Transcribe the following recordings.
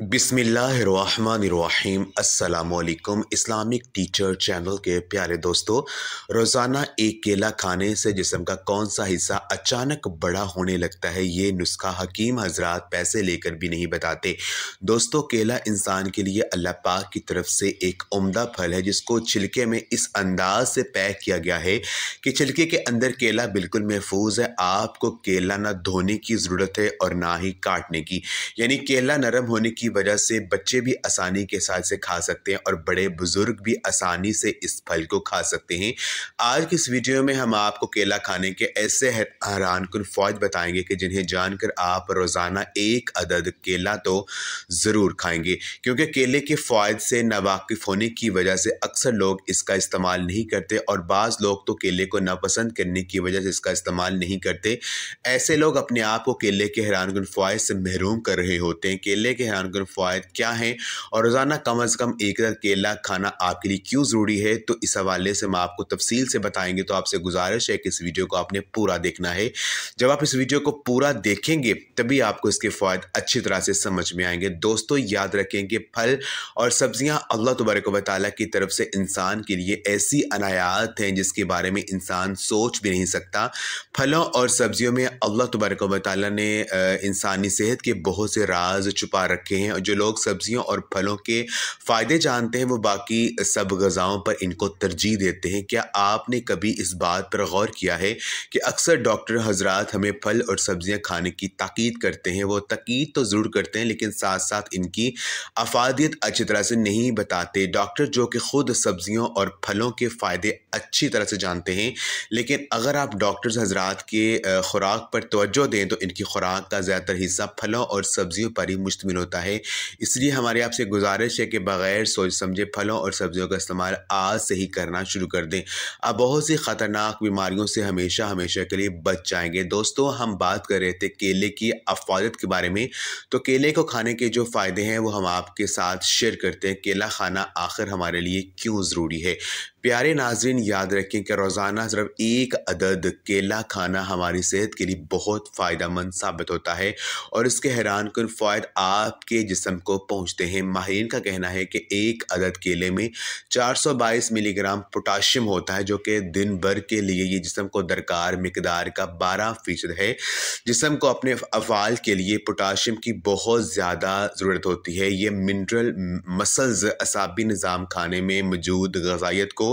बिसमीम् अल्लाम Islamic teacher channel के प्यारे दोस्तों रोज़ाना एक केला खाने से जिसम का कौन सा हिस्सा अचानक बड़ा होने लगता है ये नुस्खा हकीम हजरा पैसे लेकर भी नहीं बताते दोस्तों केला इंसान के लिए अल्लाह पाक की तरफ से एक उम्दा फल है जिसको छिलके में इस अंदाज से पैक किया गया है कि छिलके के अंदर केला बिल्कुल महफूज है आपको केला ना धोने की ज़रूरत है और ना ही काटने की यानी केला नरम होने की की वजह से बच्चे भी आसानी के साथ से खा सकते हैं और बड़े बुजुर्ग भी आसानी से इस फल को खा सकते हैं आज की इस वीडियो में हम आपको केला खाने के ऐसे हैरान कन फौज बताएंगे कि जिन्हें जानकर आप रोज़ाना एक अदद केला तो ज़रूर खाएंगे क्योंकि केले के फ़ायद से नावाकफ होने की वजह से अक्सर लोग इसका इस्तेमाल नहीं करते और बाज़ लोग तो केले को नापसंद करने की वजह से इसका इस्तेमाल नहीं करते ऐसे लोग अपने आप को केले के हैरान कन फौज से महरूम कर रहे होते हैं केले के हैरान अगर फ़ायद क्या हैं और रोज़ाना कम अज़ कम एक अदद केला खाना आपके लिए क्यों ज़रूरी है तो इस हवाले से हम आपको तफसील से बताएंगे तो आपसे गुजारिश है कि इस वीडियो को आपने पूरा देखना है जब आप इस वीडियो को पूरा देखेंगे तभी आपको इसके फ़ायद अच्छी तरह से समझ में आएंगे दोस्तों याद रखें कि फल और सब्ज़ियाँ अल्लाह तबारक वाली की तरफ से इंसान के लिए ऐसी अनायात हैं जिसके बारे में इंसान सोच भी नहीं सकता फलों और सब्ज़ियों में अल्लाह तबारक वाली ने इंसानी सेहत के बहुत से राज छुपा रखे रही हैं जो लोग सब्जियों और फलों के फ़ायदे जानते हैं वो बाकी सब गज़ाओं पर इनको तरजीह देते हैं क्या आपने कभी इस बात पर गौर किया है कि अक्सर डॉक्टर हजरात हमें फल और सब्जियां खाने की ताकीद करते हैं वो तकीद तो ज़रूर करते हैं लेकिन साथ साथ इनकी अफादियत अच्छी तरह से नहीं बताते डॉक्टर जो कि ख़ुद सब्जियों और फलों के फ़ायदे अच्छी तरह से जानते हैं लेकिन अगर आप डॉक्टर्स हजरात के ख़ुराक पर तोज्जो दें तो इनकी खुराक का ज़्यादातर हिस्सा फलों और सब्जियों पर ही मुश्तमिल होता है है इसलिए हमारे आपसे गुजारिश है कि बग़ैर सोच समझे फलों और सब्ज़ियों का इस्तेमाल आज से ही करना शुरू कर दें आप बहुत सी ख़तरनाक बीमारियों से हमेशा हमेशा के लिए बच जाएंगे दोस्तों हम बात कर रहे थे केले की अफवादत के बारे में तो केले को खाने के जो फ़ायदे हैं वो हम आपके साथ शेयर करते हैं केला खाना आखिर हमारे लिए क्यों ज़रूरी है प्यारे नाजरन याद रखें कि रोज़ाना सिर्फ एक अदद केला खाना हमारी सेहत के लिए बहुत फ़ायदा मंद साबित होता है और इसके हैरान कन फ़ायद आपके जिसम को पहुँचते हैं माहरीन का कहना है कि एक अदद केले में 422 मिलीग्राम पोटाशियम होता है जो कि दिन भर के लिए ये जिसम को दरकार मकदार का बारह फ़ीसद है जिसम को अपने अफाल के लिए पोटाशियम की बहुत ज़्यादा ज़रूरत होती है ये मिनरल मसल्स असाबी निज़ाम खाने में मौजूद गजाइत को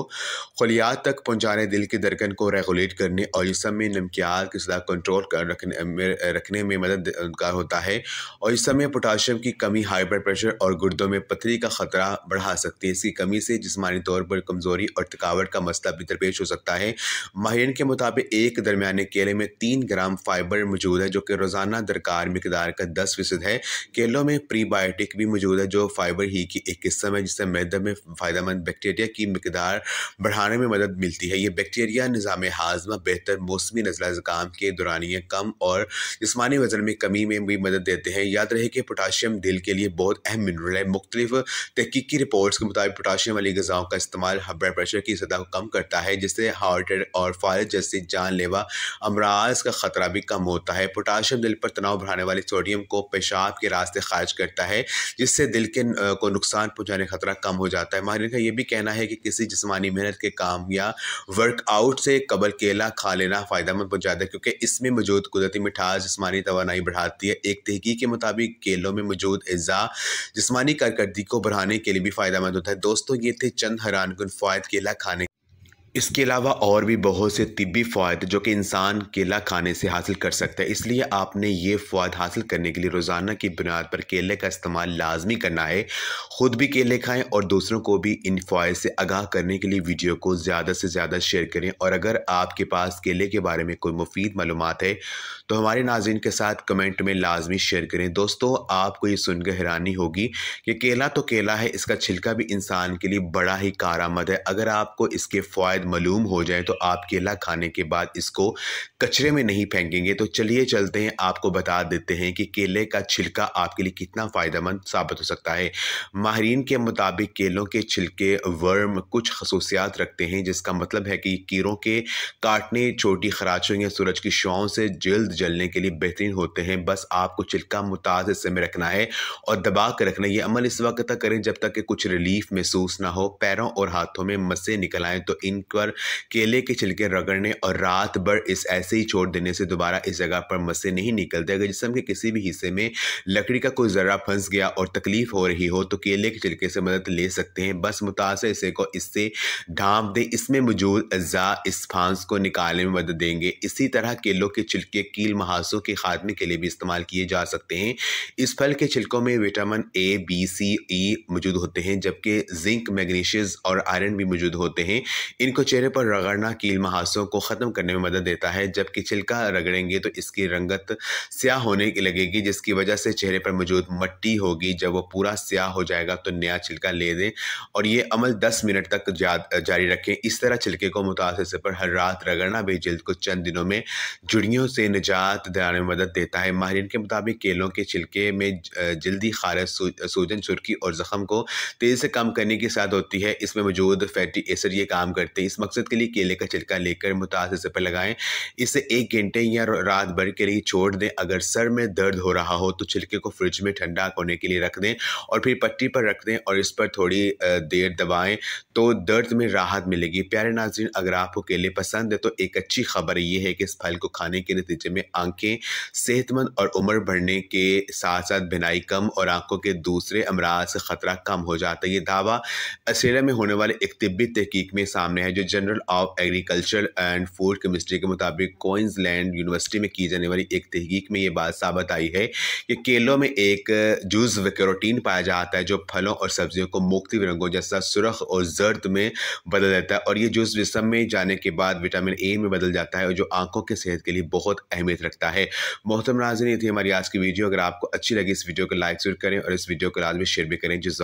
खलियात तक पहुँचाने दिल की धड़कन को रेगुलेट करने और जिसम में नमकियात के सदा कंट्रोल कर रखने में रखने में मददगार होता है और इस समय पोटाशियम की कमी हाई ब्लड प्रेशर और गुर्दों में पथरी का खतरा बढ़ा सकती है इसकी कमी से जिसमानी तौर पर कमज़ोरी और थकावट का मसला भी दरपेश हो सकता है माहरीन के मुताबिक एक दरमियाने केले में तीन ग्राम फाइबर मौजूद है जो कि रोज़ाना दरकार मकदार का दस फीसद है केलों में प्रीबायोटिक भी मौजूद है जो फाइबर ही की एक किस्म है जिससे मैदे में फ़ायदेमंद बैक्टीरिया की मकदार बढ़ाने में मदद मिलती है ये बैक्टीरिया निज़ाम हाजमा बेहतर मौसमी नज़ला ज़ुकाम के दौरानिया कम और जिसमानी वजन में कमी में भी मदद देते हैं याद रहे कि पोटाशियम दिल के लिए बहुत अहम मिनरल है मुख्तलिफ तहकीकी रिपोर्ट्स के मुताबिक पोटाशियम वाली गज़ाओं का इस्तेमाल ब्लड प्रेशर की सतह को कम करता है जिससे हार्ट और फायर जैसे जानलेवा अमराज का ख़तरा भी कम होता है पोटाशियम दिल पर तनाव बढ़ाने वाले सोडियम को पेशाब के रास्ते खारिज करता है जिससे दिल के को नुकसान पहुँचाने का खतरा कम हो जाता है माहिर का यह भी कहना है कि किसी जिसमानी जिसमानी मेहनत के काम या वर्कआउट से कबल केला खा लेना फ़ायदेमंद पहुँचाता है क्योंकि इसमें मौजूद कुदरती मिठास जिसमानी तो बढ़ाती है एक तहकी के मुताबिक केलों में मौजूद अज़ा जिसमानी कारकर्दगी को बढ़ाने के लिए भी फ़ायदा मंद होता है दोस्तों ये थे चंद हैरान फायद केला खाने इसके अलावा और भी बहुत से तिबी फ़ायदे जो कि इंसान केला खाने से हासिल कर सकता है इसलिए आपने ये फ़ायद हासिल करने के लिए रोज़ाना की बुनियाद पर केले का इस्तेमाल लाजमी करना है ख़ुद भी केले खाएं और दूसरों को भी इन फ़वाद से आगाह करने के लिए वीडियो को ज़्यादा से ज़्यादा शेयर करें और अगर आपके पास केले के बारे में कोई मुफीद मालूम है तो हमारे नाजीन के साथ कमेंट में लाजमी शेयर करें दोस्तों आपको ये सुनकर हैरानी होगी कि केला तो केला है इसका छिलका भी इंसान के लिए बड़ा ही कार है अगर आपको इसके फ़ायद मालूम हो जाए तो आप केला खाने के बाद इसको कचरे में नहीं फेंकेंगे तो चलिए चलते हैं आपको बता देते हैं कि केले का छिलका आपके लिए कितना फ़ायदेमंद साबित हो सकता है माहरीन के मुताबिक केलों के छिलके वर्म कुछ खसूसियात रखते हैं जिसका मतलब है कि कीड़ों के काटने छोटी खराचों या सूरज की शुआओं से जल्द जलने के लिए बेहतरीन होते हैं बस आपको छिलका मुताज हिस्से में रखना है और दबा कर रखना ये अमल इस वक्त तक करें जब तक कि कुछ रिलीफ महसूस ना हो पैरों और हाथों में मसे निकल आएँ तो इन पर केले के छिलके रगड़ने और रात भर इस ऐसे ही छोड़ देने से दोबारा इस जगह पर मस्से नहीं निकलते अगर जिसम के किसी भी हिस्से में लकड़ी का कोई ज़रा फंस गया और तकलीफ हो रही हो तो केले के छिलके से मदद ले सकते हैं बस मुतासर हिस्से को इससे ढांप दें इसमें मौजूद अज्जा इस फांस को निकालने में मदद देंगे इसी तरह केलों के छिलके कील महासों के खात्मे के लिए भी इस्तेमाल किए जा सकते हैं इस फल के छिलकों में विटामिन ए बी सी ई मौजूद होते हैं जबकि जिंक मैग्नीशियज और आयरन भी मौजूद होते हैं इनको को चेहरे पर रगड़ना कील महासों को ख़त्म करने में मदद देता है जबकि छिलका रगड़ेंगे तो इसकी रंगत स्याह होने की लगेगी जिसकी वजह से चेहरे पर मौजूद मट्टी होगी जब वो पूरा स्याह हो जाएगा तो नया छिलका ले दें और ये अमल दस मिनट तक जारी रखें इस तरह छिलके को मुतासर से पर हर रात रगड़ना भी जल्द को चंद दिनों में जुड़ियों से निजात दिलाने में मदद देता है माहरीन के मुताबिक केलों के छिलके में जल्दी खारज सूजन सुर्खी और जख्म को तेज़ से कम करने की साथ होती है इसमें मौजूद फैटी एसिड ये काम करते हैं इस मकसद के लिए केले का छिलका लेकर मुताज हिस्से पर लगाएं इसे एक घंटे या रात भर के लिए छोड़ दें अगर सर में दर्द हो रहा हो तो छिलके को फ्रिज में ठंडा होने के लिए रख दें और फिर पट्टी पर रख दें और इस पर थोड़ी देर दबाएं तो दर्द में राहत मिलेगी प्यारे नाजरीन अगर आपको केले पसंद है तो एक अच्छी खबर ये है कि इस फल को खाने के नतीजे में आंखें सेहतमंद और उम्र बढ़ने के साथ साथ भिनाई कम और आंखों के दूसरे अमराज से ख़तरा कम हो जाता है ये दावा असलेरा में होने वाले एक तिब्बी तहकीक में सामने है जो journal of agriculture and food chemistry के मुताबिक कोइंसलैंड यूनिवर्सिटी में की जाने वाली एक तहकीक में ये बात साबित आई है कि केलों में एक जूस कैरोटीन पाया जाता है जो फलों और सब्जियों को मुख्तु रंगों जैसा सुरख और जर्द में बदल देता है और ये जूस जिसम में जाने के बाद विटामिन ए में बदल जाता है और जो आंखों के सेहत के लिए बहुत अहमियत रखता है मोहतम नाजन ये थी हमारी आज की वीडियो अगर आपको अच्छी लगी इस वीडियो को लाइक जरूर करें और इस वीडियो को लाजमी शेयर भी करें जिस